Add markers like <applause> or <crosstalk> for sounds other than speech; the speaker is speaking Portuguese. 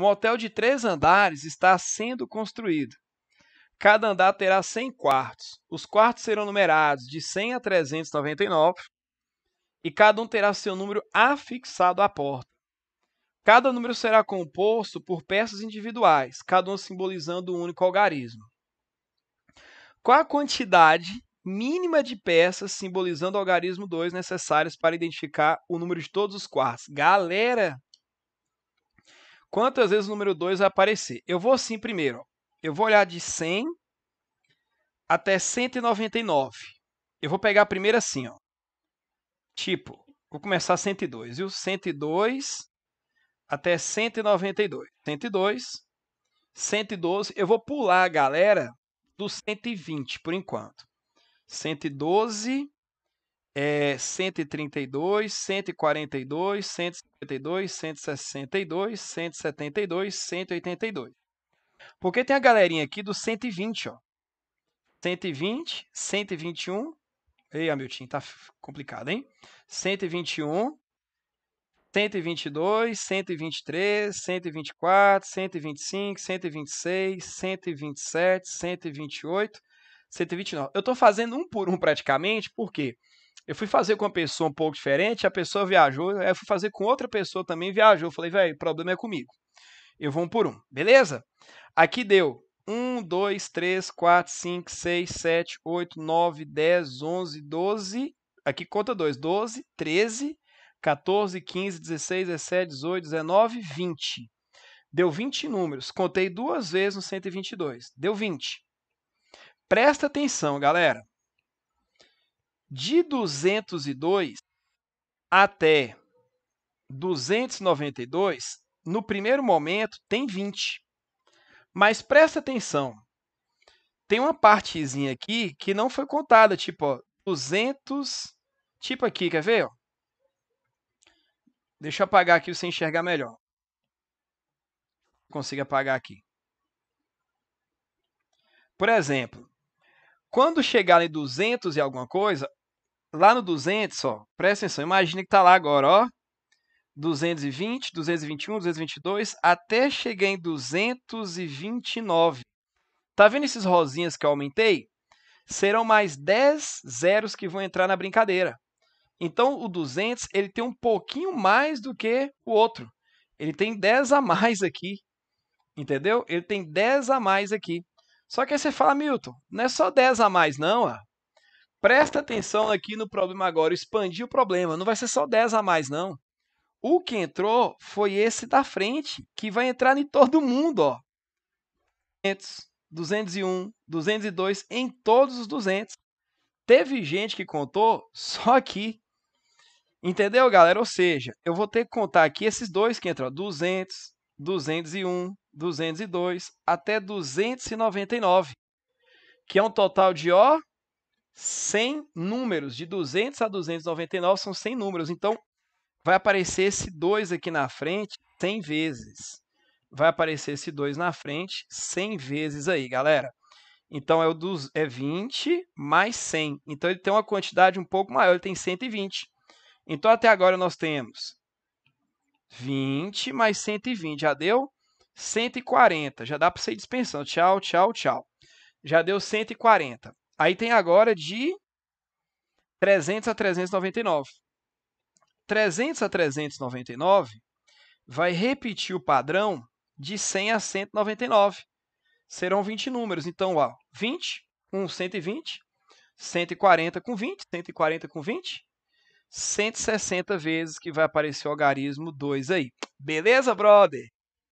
Um hotel de três andares está sendo construído. Cada andar terá 100 quartos. Os quartos serão numerados de 100 a 399 e cada um terá seu número afixado à porta. Cada número será composto por peças individuais, cada um simbolizando um único algarismo. Qual a quantidade mínima de peças simbolizando o algarismo 2 necessárias para identificar o número de todos os quartos? Galera, quantas vezes o número 2 vai aparecer. Eu vou assim primeiro. Eu vou olhar de 100 até 199. Eu vou pegar primeiro assim, ó. Tipo, vou começar 102, viu? 102 até 192. 102, 112. Eu vou pular a galera do 120 por enquanto. 112 é 132, 142, 152, 162, 172, 182. Porque tem a galerinha aqui do 120, ó. 120, 121. Ei, Hamilton, tá complicado, hein? 121, 122, 123, 124, 125, 126, 127, 128, 129. Eu tô fazendo um por um praticamente, por quê? Porque eu fui fazer com uma pessoa um pouco diferente, a pessoa viajou, eu fui fazer com outra pessoa também, viajou. Falei, velho, o problema é comigo. Eu vou um por um, beleza? Aqui deu 1, 2, 3, 4, 5, 6, 7, 8, 9, 10, 11, 12. Aqui conta 2, 12, 13, 14, 15, 16, 17, 18, 19, 20. Deu 20 números. Contei duas vezes no 122. Deu 20. Presta atenção, galera de 202 até 292, no primeiro momento tem 20. Mas presta atenção. Tem uma partezinha aqui que não foi contada, tipo, ó, 200, tipo aqui, quer ver, ó? Deixa eu apagar aqui você enxergar melhor. Consiga apagar aqui. Por exemplo, quando chegar em 200 e alguma coisa, lá no 200, ó, presta atenção, imagina que tá lá agora, ó, 220, 221, 222, até chegar em 229. Tá vendo esses rosinhas que eu aumentei? Serão mais 10 zeros que vão entrar na brincadeira. Então, o 200 ele tem um pouquinho mais do que o outro. Ele tem 10 a mais aqui, entendeu? Ele tem 10 a mais aqui. Só que aí você fala, Milton, não é só 10 a mais não, ó. Ah. Presta atenção aqui no problema agora, expandir o problema. Não vai ser só 10 a mais, não. O que entrou foi esse da frente, que vai entrar em todo mundo, ó. 200, 201, 202, em todos os 200. Teve gente que contou <laughs> só aqui. Entendeu, galera? Ou seja, eu vou ter que contar aqui esses dois que entram, 200, 201, 202, até 299, que é um total de, ó, 100 números, de 200 a 299 são 100 números. Então, vai aparecer esse 2 aqui na frente 100 vezes. Vai aparecer esse 2 na frente 100 vezes aí, galera. Então, é, o dos, é 20 mais 100. Então, ele tem uma quantidade um pouco maior, ele tem 120. Então, até agora nós temos 20 mais 120, já deu 140. Já dá para você ir dispensando. Tchau, tchau, tchau. Já deu 140. Aí tem agora de 300 a 399. 300 a 399 vai repetir o padrão de 100 a 199. Serão 20 números. Então, ó, 20, 1, 120, 140 com 20, 140 com 20, 160 vezes que vai aparecer o algarismo 2 aí. Beleza, brother?